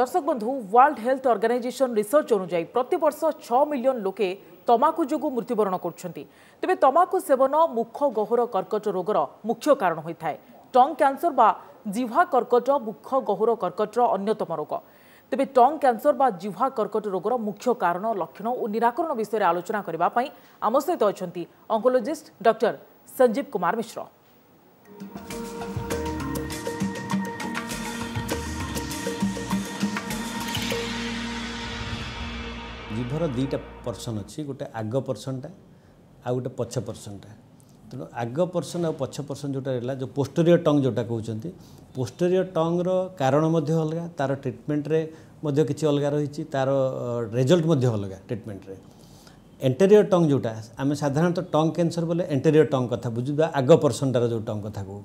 দর্শক বন্ধু world health organisation research অনুযায়ী প্রত্যর্ষ ছ মিলিয়ন লোকে তমাকু যোগ মৃত্যুবরণ করছেন তবে তমাকু সেবন মুখ গহ্বর কর্কট রোগর মুখ্য কারণ হয়ে থাকে টং ক্যান্সর বা জিহ্বা কর্কট মুখ গহ্বর কর্কটর অন্যতম রোগ তবে টং ক্যান্সর বা জিহ্বা কর্কট রোগর মুখ্য কারণ লক্ষণ ও নিরাকরণ বিষয়ে আলোচনা করা আমার সহ অঙ্কোলোজিষ্ট ডক্টর সঞ্জীব কুমার মিশ্র ଜିଭର ଦୁଇଟା ପର୍ସନ୍ ଅଛି ଗୋଟେ ଆଗ ପର୍ସନ୍ଟା ଆଉ ଗୋଟେ ପଛ ପର୍ସନ୍ଟା ତେଣୁ ଆଗ ପର୍ସନ୍ ଆଉ ପଛ ପର୍ସନ୍ ଯେଉଁଟା ରହିଲା ଯେଉଁ ପୋଷ୍ଟରିୟର ଟଙ୍ଗ୍ ଯେଉଁଟା କହୁଛନ୍ତି ପୋଷ୍ଟରିୟର ଟଙ୍ଗର କାରଣ ମଧ୍ୟ ଅଲଗା ତା'ର ଟ୍ରିଟମେଣ୍ଟରେ ମଧ୍ୟ କିଛି ଅଲଗା ରହିଛି ତା'ର ରେଜଲ୍ଟ ମଧ୍ୟ ଅଲଗା ଟ୍ରିଟମେଣ୍ଟରେ ଏଣ୍ଟେରିୟର ଟଙ୍ଗ ଯେଉଁଟା ଆମେ ସାଧାରଣତଃ ଟଙ୍ଗ କ୍ୟାନ୍ସର ବୋଲେ ଏଣ୍ଟେରିୟର ଟଙ୍ଗ କଥା ବୁଝୁଥିବା ଆଗ ପର୍ସନଟାର ଯେଉଁ ଟଙ୍ଗ କଥା କହୁ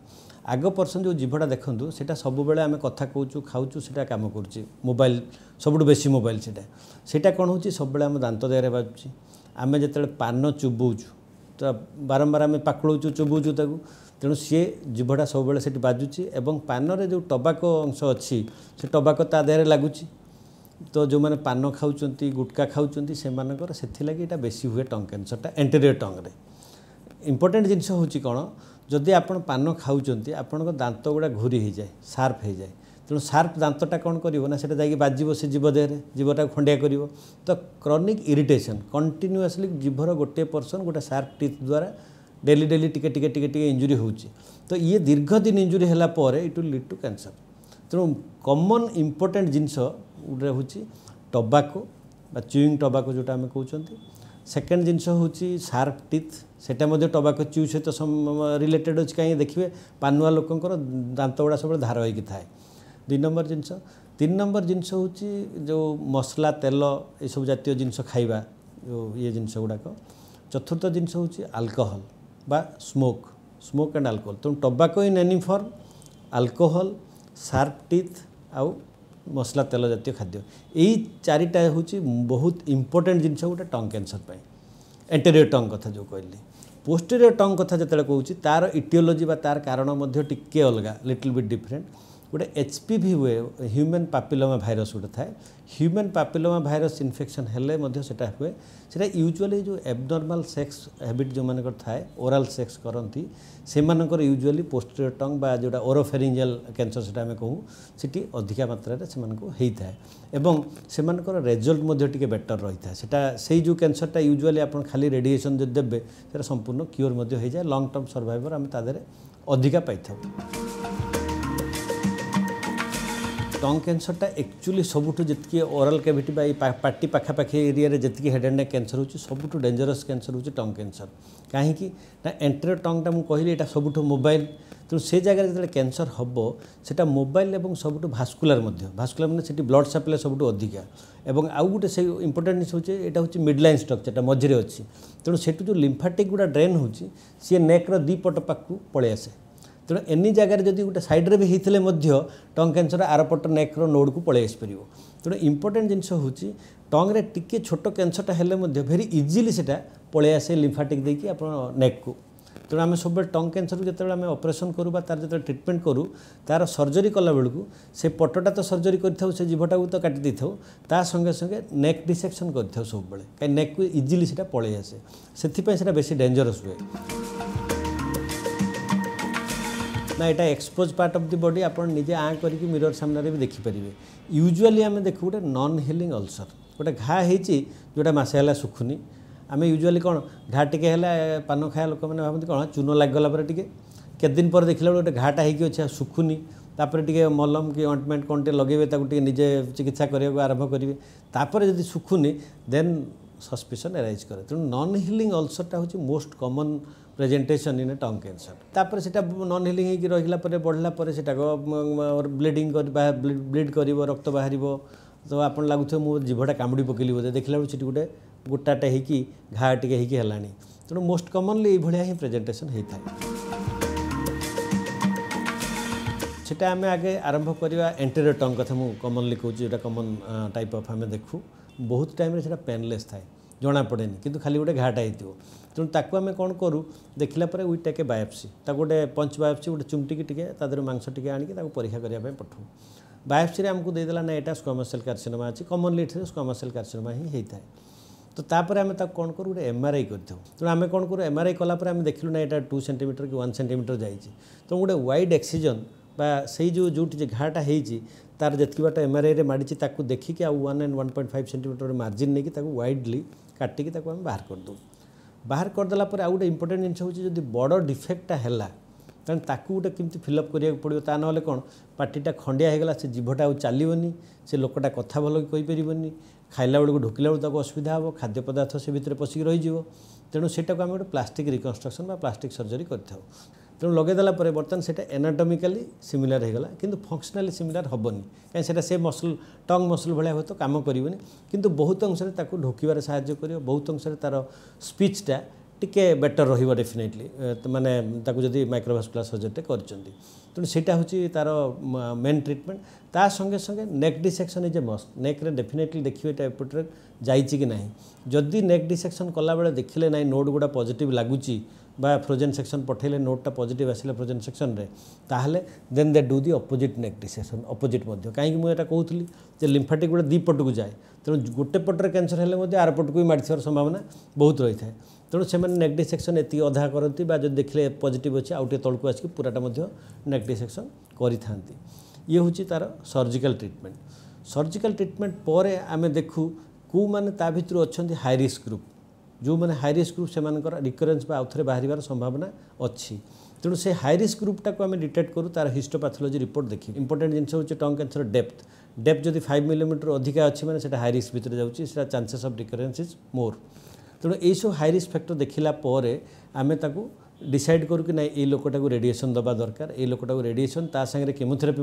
ଆଗ ପର୍ସନ ଯେଉଁ ଜିଭଟା ଦେଖନ୍ତୁ ସେଇଟା ସବୁବେଳେ ଆମେ କଥା କହୁଛୁ ଖାଉଛୁ ସେଇଟା କାମ କରୁଛି ମୋବାଇଲ ସବୁଠୁ ବେଶୀ ମୋବାଇଲ ସେଇଟା ସେଇଟା କ'ଣ ହେଉଛି ସବୁବେଳେ ଆମ ଦାନ୍ତ ଦେହରେ ବାଜୁଛି ଆମେ ଯେତେବେଳେ ପାନ ଚୁବଉଛୁ ତ ବାରମ୍ବାର ଆମେ ପାକୁଳଉଛୁ ଚୁବଉଛୁ ତାକୁ ତେଣୁ ସିଏ ଜିଭଟା ସବୁବେଳେ ସେଠି ବାଜୁଛି ଏବଂ ପାନରେ ଯେଉଁ ଟବାକ ଅଂଶ ଅଛି ସେ ଟବାକ ତା ଦେହରେ ଲାଗୁଛି ତ ଯେଉଁମାନେ ପାନ ଖାଉଛନ୍ତି ଗୁଟକା ଖାଉଛନ୍ତି ସେମାନଙ୍କର ସେଥିଲାଗି ଏଇଟା ବେଶୀ ହୁଏ ଟଙ୍ଗ କ୍ୟାନ୍ସରଟା ଏଣ୍ଟେରିୟର ଟଙ୍ଗରେ ଇମ୍ପୋର୍ଟାଣ୍ଟ ଜିନିଷ ହେଉଛି କ'ଣ ଯଦି ଆପଣ ପାନ ଖାଉଛନ୍ତି ଆପଣଙ୍କ ଦାନ୍ତ ଗୁଡ଼ା ଘୁରି ହେଇଯାଏ ସାର୍ପ ହେଇଯାଏ ତେଣୁ ସାର୍ପ ଦାନ୍ତଟା କ'ଣ କରିବ ନା ସେଟା ଯାଇକି ବାଜିବ ସେ ଜୀବ ଦେହରେ ଜୀବଟାକୁ ଖଣ୍ଡିଆ କରିବ ତ କ୍ରନିକ୍ ଇରିଟେସନ୍ କଣ୍ଟିନ୍ୟୁଅସ୍ଲି ଜୀଭର ଗୋଟିଏ ପର୍ସନ୍ ଗୋଟେ ସାର୍ପ ଟିଥ୍ ଦ୍ୱାରା ଡେଲି ଡେଲି ଟିକେ ଟିକେ ଟିକେ ଟିକେ ଇଞ୍ଜୁରି ହେଉଛି ତ ଇଏ ଦୀର୍ଘ ଦିନ ଇଞ୍ଜୁରି ହେଲା ପରେ it will lead to cancer ତେଣୁ କମନ୍ ଇମ୍ପୋର୍ଟାଣ୍ଟ ଜିନିଷ ଗୋଟେ ହେଉଛି ଟବାକୋ ବା ଚୁଇଂ ଟବାକୋ ଯେଉଁଟା ଆମେ କହୁଛନ୍ତି ସେକେଣ୍ଡ ଜିନିଷ ହେଉଛି ସାର୍ପ ଟିଥ୍ ସେଇଟା ମଧ୍ୟ ଟବାକୋ ଚିଉ ସହିତ ରିଲେଟେଡ଼୍ ଅଛି କାହିଁକି ଦେଖିବେ ପାନୁଆ ଲୋକଙ୍କର ଦାନ୍ତଗୁଡ଼ା ସବୁବେଳେ ଧାର ହୋଇକି ଥାଏ ଦୁଇ ନମ୍ବର ଜିନିଷ ତିନି ନମ୍ବର ଜିନିଷ ହେଉଛି ଯେଉଁ ମସଲା ତେଲ ଏସବୁ ଜାତୀୟ ଜିନିଷ ଖାଇବା ଯେଉଁ ଇଏ ଜିନିଷ ଗୁଡ଼ାକ ଚତୁର୍ଥ ଜିନିଷ ହେଉଛି ଆଲକୋହଲ ବା ସ୍ମୋକ୍ ସ୍ମୋକ୍ ଆଣ୍ଡ ଆଲକୋହଲ ତେଣୁ tobacco in any form alcohol sharp teeth ଆଉ মশলা তেল জাতীয় খাদ্য এই চারিটা ହେଉଛି ବହୁତ ଇମ୍ପୋର୍ଟାଣ୍ଟ ଜିନିଷ ଗୋଟେ ଟଙ୍ଗ୍ କ୍ୟାନ୍ସର ପାଇଁ ଏଣ୍ଟେରିୟର୍ ଟଙ୍ଗ୍ କଥା ଯେଉଁ କହିଲି ପୋଷ୍ଟେରିୟର୍ ଟଙ୍ଗ୍ କଥା ଯେତେବେଳେ କହୁଛି ତା'ର ଇଟିଓଲୋଜି ବା ତା'ର କାରଣ ମଧ୍ୟ ଟିକିଏ ଅଲଗା ଲିଟିଲ୍ ବିଟ୍ ଡିଫରେଣ୍ଟ ଗୋଟେ ଏଚ୍ ପି ଭି ହୁଏ ହ୍ୟୁମାନ୍ ପାପିଲୋମା ଭାଇରସ୍ ଗୋଟେ ଥାଏ ହ୍ୟୁମାନ୍ ପାପିଲୋମା ଭାଇରସ୍ ଇନଫେକ୍ସନ୍ ହେଲେ ମଧ୍ୟ ସେଇଟା ହୁଏ ସେଇଟା ୟୁଜୁଆଲି ଯେଉଁ ଏବ୍ନର୍ମାଲ୍ ସେକ୍ସ ହ୍ୟାବିଟ୍ ଯେଉଁମାନଙ୍କର ଥାଏ ଓରାଲ୍ ସେକ୍ସ କରନ୍ତି ସେମାନଙ୍କର ୟୁଜୁଆଲି ପୋଷ୍ଟରିୟର ଟଙ୍ଗ ବା ଯେଉଁଟା ଓରୋଫେରିଞ୍ଜାଲ୍ କ୍ୟାନ୍ସର ସେଇଟା ଆମେ କହୁ ସେଠି ଅଧିକା ମାତ୍ରାରେ ସେମାନଙ୍କୁ ହେଇଥାଏ ଏବଂ ସେମାନଙ୍କର ରେଜଲ୍ଟ ମଧ୍ୟ ଟିକେ ବେଟର୍ ରହିଥାଏ ସେଇଟା ସେଇ ଯେଉଁ କ୍ୟାନ୍ସରଟା ୟୁଜୁଆଲି ଆପଣ ଖାଲି ରେଡ଼ିଏସନ୍ ଯଦି ଦେବେ ସେଇଟା ସମ୍ପୂର୍ଣ୍ଣ କ୍ୟୁର୍ ମଧ୍ୟ ହେଇଯାଏ ଲଙ୍ଗ୍ ଟର୍ମ ସର୍ଭାଇଭର୍ ଆମେ ତା ଦେହରେ ଅଧିକା ପାଇଥାଉ ଟଙ୍ଗ୍ କ୍ୟାନ୍ସରଟା ଆକ୍ଚୁଆଲି ସବୁଠୁ ଯେତିକି ଓରାଲ୍ କ୍ୟାଭିଟି ବା ଏଇ ପାଟି ପାଖାପାଖି ଏରିଆରେ ଯେତିକି ହେଡ଼୍ ଆଣ୍ଡ ନେକ୍ କ୍ୟାନ୍ସର ହେଉଛି ସବୁଠୁ ଡେଞ୍ଜରସ୍ କ୍ୟାନ୍ସର ହେଉଛି ଟଙ୍ଗ୍ କ୍ୟାନ୍ସର କାହିଁକି ନା ଏଣ୍ଟରିୟର୍ ଟଙ୍ଗଟା ମୁଁ କହିଲି ଏଇଟା ସବୁଠୁ ମୋବାଇଲ୍ ତେଣୁ ସେ ଜାଗାରେ ଯେତେବେଳେ କ୍ୟାନ୍ସର ହେବ ସେଟା ମୋବାଇଲ୍ ଏବଂ ସବୁଠୁ ଭାସ୍କୁଲାର ମଧ୍ୟ ଭାସ୍କୁଲାର ମାନେ ସେଠି ବ୍ଲଡ଼ ସାପ୍ଲାଏ ସବୁଠୁ ଅଧିକା ଏବଂ ଆଉ ଗୋଟେ ସେ ଇମ୍ପୋର୍ଟାଣ୍ଟ ଜିନିଷ ହେଉଛି ଏଇଟା ହେଉଛି ମିଡ୍ ଲାଇନ୍ ଷ୍ଟ୍ରକ୍ଚରଟା ମଝିରେ ଅଛି ତେଣୁ ସେଠୁ ଯେଉଁ ଲିମ୍ଫାଟିକ୍ ଗୁଡ଼ା ଡ୍ରେନ୍ ହେଉଛି ସିଏ ନେକ୍ର ଦୁଇ ପଟ ପାଖକୁ ପଳେଇ ଆସେ ତେଣୁ ଏନି ଜାଗାରେ ଯଦି ଗୋଟେ ସାଇଡ଼୍ରେ ବି ହେଇଥିଲେ ମଧ୍ୟ ଟଙ୍ଗ୍ କ୍ୟାନ୍ସର ଆରପଟ ନେକ୍ର ନୋଡ଼କୁ ପଳାଇ ଆସିପାରିବ ତେଣୁ ଇମ୍ପୋର୍ଟାଣ୍ଟ ଜିନିଷ ହେଉଛି ଟଙ୍ଗ୍ରେ ଟିକିଏ ଛୋଟ କ୍ୟାନ୍ସରଟା ହେଲେ ମଧ୍ୟ ଭେରି ଇଜିଲି ସେଇଟା ପଳାଇ ଆସେ ଲିମ୍ଫାଟିକ୍ ଦେଇକି ଆପଣ ନେକ୍କୁ ତେଣୁ ଆମେ ସବୁବେଳେ ଟଙ୍ଗ୍ କ୍ୟାନ୍ସରକୁ ଯେତେବେଳେ ଆମେ ଅପରେସନ୍ କରୁ ବା ତାର ଯେତେବେଳେ ଟ୍ରିଟମେଣ୍ଟ କରୁ ତାର ସର୍ଜରୀ କଲାବେଳକୁ ସେ ପଟଟା ତ ସର୍ଜରୀ କରିଥାଉ ସେ ଜିଭଟାକୁ ତ କାଟି ଦେଇଥାଉ ତା ସଙ୍ଗେ ସଙ୍ଗେ ନେକ୍ ଡିସେକ୍ସନ୍ କରିଥାଉ ସବୁବେଳେ କାହିଁକି ନେକ୍କୁ ଇଜିଲି ସେଇଟା ପଳାଇ ଆସେ ସେଥିପାଇଁ ସେଇଟା ବେଶୀ ଡେଞ୍ଜରସ୍ ହୁଏ না এটা expose part of the body আপনার নিজে আঁ করি মিরর সামনে বি দেখিপারে ইউজুয়ালি আমি দেখু গোটে নন হিলিং অলসর গোটে ঘা হয়েছি যেটা মাসে হল শুখুনি আমি ইউজুয়ালি কোণ ঘা টিকে হলে পান খাওয়া লোক মানে ভাবতে কোণ চূন লাগিগলা পরে টিকে কেতদিন পরে দেখিলা গোটে ঘাটা হয়েকি অছে শুখুনি তাপরে টিকে মলম কি অয়েন্টমেন্ট কোণ টিকে লগাইবে তাকে টিকে নিজে চিকিৎসা করা আরম্ভ করবে তাপরে যদি শুখুনি দেন সসপিসন এরাইজ করে তেমন নন হিলিং অলসরটা হচ্ছে most common presentation in tongue cancer ତାପରେ ସେଇଟା ନନ୍ ହିଲିଂ ହେଇକି ରହିଲା ପରେ ବଢ଼ିଲା ପରେ ସେଇଟାକୁ ବ୍ଲିଡ଼ିଂ ବ୍ଲିଡ୍ କରିବ ରକ୍ତ ବାହାରିବ ତ ଆପଣ ଲାଗୁଥିବ ମୁଁ ଜିଭଟା କାମୁଡ଼ି ପକେଇଲି ବୋଧେ ଦେଖିଲା ବେଳକୁ ସେଠି ଗୋଟେ ଗୋଟାଟେ ହେଇକି ଘା ଟିକେ ହେଇକି ହେଲାଣି ତେଣୁ ମୋଷ୍ଟ କମନଲି ଏଇଭଳିଆ ହିଁ ପ୍ରେଜେଣ୍ଟେସନ୍ ହେଇଥାଏ সেটা আমি আগে আরম্ভ করা এন্টেরিয়র টঙ্গ কথা মু কমনলি কৌছি যেটা কমন টাইপ অফ আমি দেখু বহুত টাইমে সেটা পেনলেস থাকে ଜଣାପଡ଼େନି କିନ୍ତୁ ଖାଲି ଗୋଟେ ଘାଟା ହେଇଥିବ ତେଣୁ ତାକୁ ଆମେ କ'ଣ କରୁ ଦେଖିଲା ପରେ ୱି ଟେକ୍ ଏ ବାୟୋପ୍ସି ତାକୁ ଗୋଟେ ପଞ୍ଚ ବାୟୋପ୍ସି ଗୋଟେ ଚୁମଟିକି ଟିକେ ତା ଦେହରୁ ମାଂସ ଟିକେ ଆଣିକି ତାକୁ ପରୀକ୍ଷା କରିବା ପାଇଁ ପଠାଉ ବାୟୋପ୍ସିରେ ଆମକୁ ଦେଇଦେଲା ନା ଏଇଟା ସ୍କମର୍ସିଆଲ୍ କାର୍ସିନୋମା ଅଛି କମନଲି ଏଠାରେ ସ୍କମର୍ସିଆଲ୍ କାର୍ସିନୋମା ହିଁ ହେଇଥାଏ ତ ତାପରେ ଆମେ ତାକୁ କ'ଣ କରୁ ଗୋଟେ ଏମ୍ଆର୍ଆଇ କରିଥାଉ ତେଣୁ ଆମେ କ'ଣ କରୁ ଏମ୍ଆର୍ଆଇ କଲା ପରେ ଆମେ ଦେଖିଲୁ ନା ଏଇଟା ଟୁ ସେଣ୍ଟିମିଟର କି ୱାନ୍ ସେଣ୍ଟିମିଟର ଯାଇଛି ତ ଗୋଟେ ୱାଇଡ୍ ଏକ୍ସିଜନ୍ বা ସେଇ ଯେଉଁ ଯେଉଁଠି ଯେ ଘା'ଟା ହେଇଛି ତା'ର ଯେତିକି ବାଟ ଏମ୍ଆର୍ଆଇରେ ମାଡ଼ିଛି ତାକୁ ଦେଖିକି ଆଉ one and one point five centimetre margin ନେଇକି ତାକୁ ୱାଇଡ଼ଲି କାଟିକି ତାକୁ ଆମେ ବାହାର କରିଦେଉ ବାହାର କରିଦେଲା ପରେ ଆଉ ଗୋଟେ ଇମ୍ପୋର୍ଟାଣ୍ଟ ଜିନିଷ ହେଉଛି ଯଦି ବଡ଼ ଡିଫେକ୍ଟଟା ହେଲା କାରଣ ତାକୁ ଗୋଟେ କେମିତି ଫିଲ୍ଅପ୍ କରିବାକୁ ପଡ଼ିବ ତା ନହେଲେ କ'ଣ ପାଟିଟା ଖଣ୍ଡିଆ ହେଇଗଲା ସେ ଜିଭଟା ଆଉ ଚାଲିବନି ସେ ଲୋକଟା କଥା ଭଲ କି କହିପାରିବନି ଖାଇଲା ବେଳକୁ ଢୋକିଲା ବେଳକୁ ତାକୁ ଅସୁବିଧା ହେବ ଖାଦ୍ୟ ପଦାର୍ଥ ସେ ଭିତରେ ପଶିକି ରହିଯିବ ତେଣୁ ସେଇଟାକୁ ଆମେ ଗୋଟେ ପ୍ଲାଷ୍ଟିକ୍ ରିକନ୍ଷ୍ଟ୍ରକ୍ସନ୍ ବା ପ୍ଲାଷ୍ଟିକ୍ ସର୍ଜରୀ କରିଥାଉ ତେଣୁ ଲଗାଇଦେଲା ପରେ ବର୍ତ୍ତମାନ ସେଇଟା ଏନାଟମିକାଲି ସିମିଲାର ହୋଇଗଲା କିନ୍ତୁ ଫଙ୍କସନାଲି ସିମିଲାର ହେବନି କାହିଁକି ସେଇଟା ସେ ମସଲ ଟଙ୍ଗ ମସଲ ଭଳିଆ ହୁଏତ କାମ କରିବନି କିନ୍ତୁ ବହୁତ ଅଂଶରେ ତାକୁ ଢୋକିବାରେ ସାହାଯ୍ୟ କରିବ ବହୁତ ଅଂଶରେ ତା'ର ସ୍ପିଚ୍ଟା ଟିକେ ବେଟର ରହିବ ଡେଫିନେଟଲି ମାନେ ତାକୁ ଯଦି ମାଇକ୍ରୋଭାସ୍କୁଲାର ସର୍ଜରୀଟେ କରିଛନ୍ତି ତେଣୁ ସେଇଟା ହେଉଛି ତା'ର ମେନ୍ ଟ୍ରିଟମେଣ୍ଟ ତା ସଙ୍ଗେ ସଙ୍ଗେ neck dissection is a must ନେକ୍ରେ ଡେଫିନେଟଲି ଦେଖିବେ ଏଇଟା ଏପଟରେ ଯାଇଛି କି ନାହିଁ ଯଦି ନେକ୍ ଡିସେକ୍ସନ୍ କଲାବେଳେ ଦେଖିଲେ ନାହିଁ ନୋଟ୍ ଗୁଡ଼ା ପଜିଟିଭ୍ ଲାଗୁଛି বা ফ্রোজেন সেকশন পঠাইলে নোটটা পজিটিভ আসলে ফ্রোজেন সেকশনরে তাহলে then they do the opposite neck dissection opposite মধ্য কাইকি মু এটা কହୁଥିଲି যে লিম্ফাটিক গুড়া দুই পটকু যায় তেণু গোটে পটরে ক্যান্সর হলে মধ্যে আর পটকু মাড়িবার সম্ভাবনা বহুত রয়েছে তেণু সে নেক ডিসেকশন এত অধা করতে বা যদি দেখলে পজিটিভ অছে আউ টিকে তলকু আসি পুরাটা মধ্যে নেক ডিসেকশন করে থাকে ইয়ে হচ্ছে তার সর্জিকাল ট্রিটমেন্ট সর্জিকাল ট্রিটমেন্ট পরে আমি দেখু কেউ মানে তা ভিতর অনেক হাই রিস্ক গ্রুপ जो मैंने हाई रिस्क ग्रुप से रिकरेन्स आउे बाहर संभावना अच्छी तेणु से हाई रिस्क ग्रुपटा को आम डिटेक्ट करूँ तार हिस्टोपाथोलोजी रिपोर्ट देखिए इंपोर्टां जिन हूँ टंग कैंसर डेप्थ डेप्थ जब फाइव मिलीमिटर अधिका अच्छी मैंने से हाई रिस्क भितर जाऊँगी chances of recurrence is more तेणु यू हाई रिस्क फैक्टर देखला आम डिसाइड करू कि ना ये लोकटा को रेडिएसन दवा दरकार ये लोकटा को रेडिएसन ता केमोथेरापी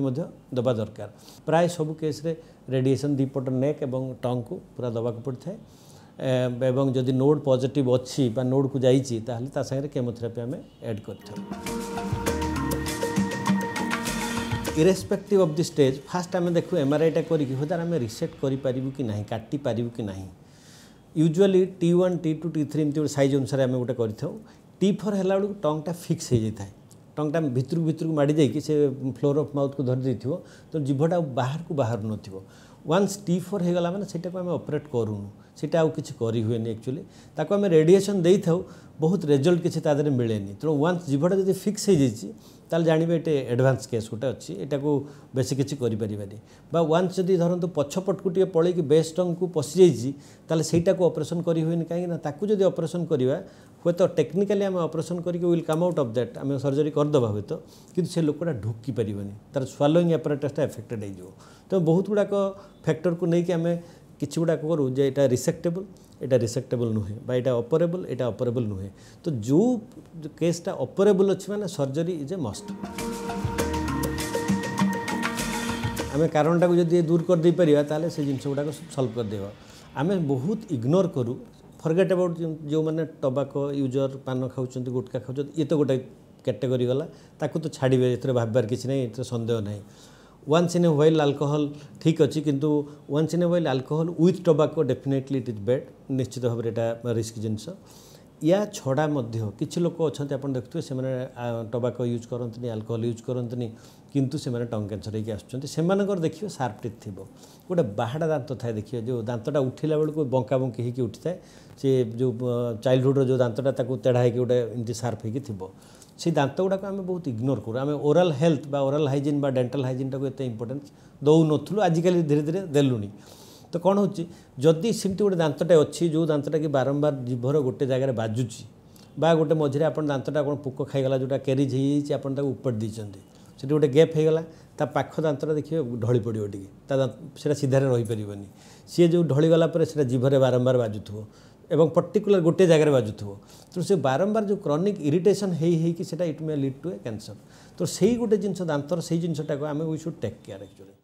दवा दरकार प्राय सब केस्रे रेडिएसन दीपट नेक और टंग को पूरा दवाक पड़ता है एवं जदि नोड पजिट अच्छी नोड को जाइए केमोथेरापी आम एड कर irrespective of the stage first आम देखु एमआरआईटा करदार आम रिसेट करूँ कि ना काटिपरू कि ना usually T one T two T three एमती सैज अनुसार आम गोटे टी फोर है टंगटा फिक्स होता है टंगटा भितर भितर को माड़ जाइए से फ्लोर अफ माउथ को धरी देव तो जीभटा बाहर को बाहर नथ्स टी फोर होगा मैंने से आम अपरेट करूँ ସେଇଟା ଆଉ କିଛି କରିହୁଏନି ଆକ୍ଚୁଆଲି ତାକୁ ଆମେ ରେଡ଼ିଏସନ୍ ଦେଇଥାଉ ବହୁତ ରେଜଲ୍ଟ କିଛି ତା ଦେହରେ ମିଳେନି ତେଣୁ ୱାନ୍ସ ଜିଭଟା ଯଦି ଫିକ୍ସ ହେଇଯାଇଛି ତାହେଲେ ଜାଣିବେ ଏଇଟା ଆଡ଼ଭାନ୍ସ କେସ୍ ଗୋଟେ ଅଛି ଏଟାକୁ ବେଶୀ କିଛି କରିପାରିବାନି ବା ୱାନ୍ସ ଯଦି ଧରନ୍ତୁ ପଛପଟକୁ ଟିକେ ପଳେଇକି ବେସ୍ ଟଙ୍ଗକୁ ପଶିଯାଇଛି ତାହେଲେ ସେଇଟାକୁ ଅପରେସନ୍ କରିହୁଏନି କାହିଁକି ନା ତାକୁ ଯଦି ଅପରେସନ୍ କରିବା ହୁଏତ ଟେକ୍ନିକାଲି ଆମେ ଅପରେସନ୍ କରିକି will come out of that ଆମେ ସର୍ଜରୀ କରିଦେବା ହୁଏତ କିନ୍ତୁ ସେ ଲୋକଟା ଢୁକି ପାରିବନି ତାର ସ୍ୱାଲୋଇଂ ଆପରାଟସ୍ଟା ଏଫେକ୍ଟେଡ୍ ହେଇଯିବ ତେଣୁ ବହୁତ ଗୁଡ଼ାକ ଫ୍ୟାକ୍ଟରକୁ ନେଇକି ଆମେ কিছু গুড়া করু যে এটা রিসেক্টেবল এটা রিসেক্টেবল নুহে বা এটা অপরেবল এটা অপরেবল নুহে তো যে কেসটা অপরেবল অছি মানে সর্জরি ইজ এ মস্ট আমি কারণটা যদি দূর করে পারিবা তাহলে সেই জিনিস গুড়া সলভ করেদেব আমি বহু ইগনোর করু ফরগেট অবাউট যে টবাকো ইউজর পান খাওছেন গুটকা খাওছেন ইয়ে তো গোটে ক্যাটেগরি গলা তাকে তো ছাড়বে এতে ভাববার কিছু নাই এতে সন্দেহ নাই once in a while alcohol ठीक अच्छी किंतु once in a while alcohol with tobacco definitely it is bad निश्चित भाव रिस्क जिनस ୟା ଛଡ଼ା ମଧ୍ୟ କିଛି ଲୋକ ଅଛନ୍ତି ଆପଣ ଦେଖୁଥିବେ ସେମାନେ ଟବାକୋ ୟୁଜ୍ କରନ୍ତିନି ଆଲକୋହଲ ୟୁଜ୍ କରନ୍ତିନି କିନ୍ତୁ ସେମାନେ ଟଙ୍ଗ କ୍ୟାନ୍ସର ହେଇକି ଆସୁଛନ୍ତି ସେମାନଙ୍କର ଦେଖିବେ ସାର୍ପ ଟିଥ୍ ଥିବ ଗୋଟେ ବାହାଡ଼ା ଦାନ୍ତ ଥାଏ ଦେଖିବେ ଯେଉଁ ଦାନ୍ତଟା ଉଠିଲା ବେଳକୁ ବଙ୍କାବଙ୍କି ହେଇକି ଉଠିଥାଏ ସେ ଯେଉଁ ଚାଇଲ୍ଡହୁଡ଼୍ର ଯେଉଁ ଦାନ୍ତଟା ତାକୁ ତେଢ଼ା ହେଇକି ଗୋଟେ ଏମିତି ସାର୍ପ ହେଇକି ଥିବ সেই দাঁতগুড়া আমি বহু ইগনোর করু আমি ওরাল হেলথ বা ওরাল হাইজিন বা ডেন্টাল হাইজিনটাকে এত ইম্পর্টেন্স দৌনু আজিকাল ধীরে ধীরে দেলুনি ତ କ'ଣ ହେଉଛି ଯଦି ସେମିତି ଗୋଟେ ଦାନ୍ତଟେ ଅଛି ଯେଉଁ ଦାନ୍ତଟାକି ବାରମ୍ବାର ଜିଭର ଗୋଟେ ଜାଗାରେ ବାଜୁଛି ବା ଗୋଟେ ମଝିରେ ଆପଣ ଦାନ୍ତଟା କ'ଣ ପୋକ ଖାଇଗଲା ଯେଉଁଟା କ୍ୟାରିଜ୍ ହେଇଯାଇଛି ଆପଣ ତାକୁ ଉପାଡ଼ି ଦେଇଛନ୍ତି ସେଠି ଗୋଟେ ଗ୍ୟାପ୍ ହେଇଗଲା ତା ପାଖ ଦାନ୍ତଟା ଦେଖିବେ ଢଳି ପଡ଼ିବ ଟିକେ ତା ସେଇଟା ସିଧାରେ ରହିପାରିବନି ସିଏ ଯେଉଁ ଢଳିଗଲା ପରେ ସେଇଟା ଜିଭରେ ବାରମ୍ବାର ବାଜୁଥିବ ଏବଂ ପର୍ଟିକୁଲାର ଗୋଟିଏ ଜାଗାରେ ବାଜୁଥିବ ତେଣୁ ସେ ବାରମ୍ବାର ଯେଉଁ କ୍ରନିକ୍ ଇରିଟେସନ୍ ହେଇ ହେଇକି ସେଇଟା it may lead to a cancer ତ ସେଇ ଗୋଟେ ଜିନିଷ ଦାନ୍ତର ସେଇ ଜିନିଷଟାକୁ ଆମେ we should take care actually